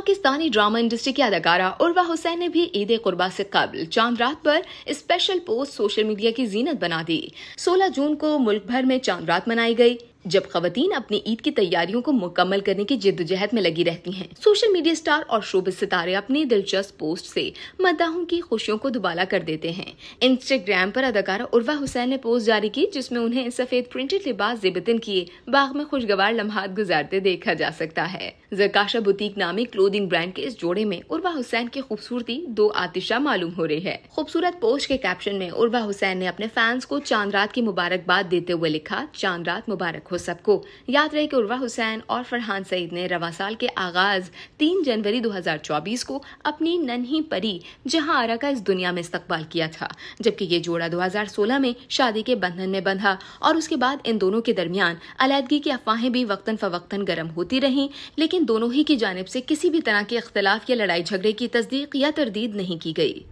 Pakistani drama industry की अदाकारा उर्वा हुसैन ने भी ईद कुर्बा से कबल चांद रात पर स्पेशल पोस्ट सोशल मीडिया की जीनत बना दी 16 जून को मुल्क भर में चांद रात मनाई गई जब खातन अपनी ईद की तैयारियों को मुकम्मल करने की जिद्दोजहद में लगी रहती हैं, सोशल मीडिया स्टार और शोबे सितारे अपने दिलचस्प पोस्ट से मद्दाहों की खुशियों को दुबाला कर देते हैं इंस्टाग्राम पर अदाकारा उर्वा हुसैन ने पोस्ट जारी की जिसमें उन्हें सफेद प्रिंटेड लिबास जिबतन किए बाग में खुशगवार लम्हात गुजारते देखा जा सकता है जरकाशा बुटीक नामी क्लोदिंग ब्रांड के इस जोड़े में उर्वा हुसैन की खूबसूरती दो आतिशा मालूम हो रही है खूबसूरत पोस्ट के कैप्शन में उर्वा हुसैन ने अपने फैंस को चांद रात की मुबारकबाद देते हुए लिखा चांद रात मुबारक हो सबको याद रहे कि उर्वा हुसैन और फरहान सईद ने रवा साल के आगाज 3 जनवरी 2024 को अपनी नन्ही परी जहां आरा का इस दुनिया में इस्तकबाल किया था जबकि ये जोड़ा 2016 में शादी के बंधन में बंधा और उसके बाद इन दोनों के दरमियान अलीदगी की अफवाहें भी वक्ता फवक्ता गर्म होती रहीं लेकिन दोनों ही की जानब से किसी भी तरह के अख्तिलाफ या लड़ाई झगड़े की तस्दीक या तरदीद नहीं की गई